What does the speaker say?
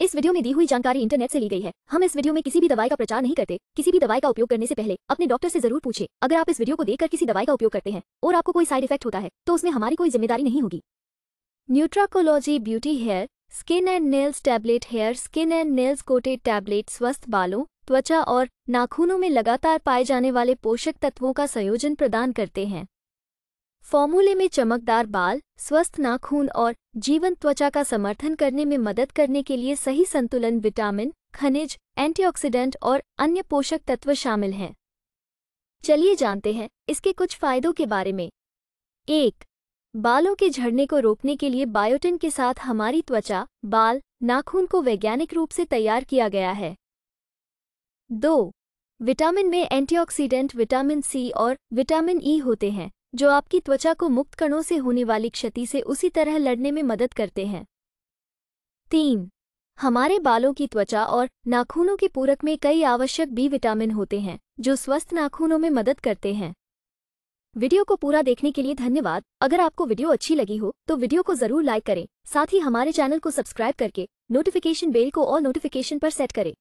इस वीडियो में दी हुई जानकारी इंटरनेट से ली गई है हम इस वीडियो में किसी भी दवाई का प्रचार नहीं करते किसी भी दवाई का उपयोग करने से पहले अपने डॉक्टर से जरूर पूछे अगर आप इस वीडियो को देखकर किसी दवाई का उपयोग करते हैं और आपको कोई साइड इफेक्ट होता है तो उसमें हमारी कोई जिम्मेदारी नहीं होगी न्यूट्राकोलॉजी beauty hair skin and nails tablet hair skin and nails coated tablet स्वस्थ बालों त्वचा और नाखूनों में लगातार पाए जाने वाले पोषक तत्वों का संयोजन प्रदान करते हैं फॉर्मूले में चमकदार बाल स्वस्थ नाखून और जीवन त्वचा का समर्थन करने में मदद करने के लिए सही संतुलन विटामिन खनिज एंटीऑक्सीडेंट और अन्य पोषक तत्व शामिल हैं चलिए जानते हैं इसके कुछ फायदों के बारे में एक बालों के झड़ने को रोकने के लिए बायोटिन के साथ हमारी त्वचा बाल नाखून को वैज्ञानिक रूप से तैयार किया गया है दो विटामिन में एंटीऑक्सीडेंट विटामिन सी और विटामिन ई e होते हैं जो आपकी त्वचा को मुक्त कणों से होने वाली क्षति से उसी तरह लड़ने में मदद करते हैं तीन हमारे बालों की त्वचा और नाखूनों के पूरक में कई आवश्यक बी विटामिन होते हैं जो स्वस्थ नाखूनों में मदद करते हैं वीडियो को पूरा देखने के लिए धन्यवाद अगर आपको वीडियो अच्छी लगी हो तो वीडियो को जरूर लाइक करें साथ ही हमारे चैनल को सब्सक्राइब करके नोटिफिकेशन बेल को और नोटिफिकेशन पर सेट करें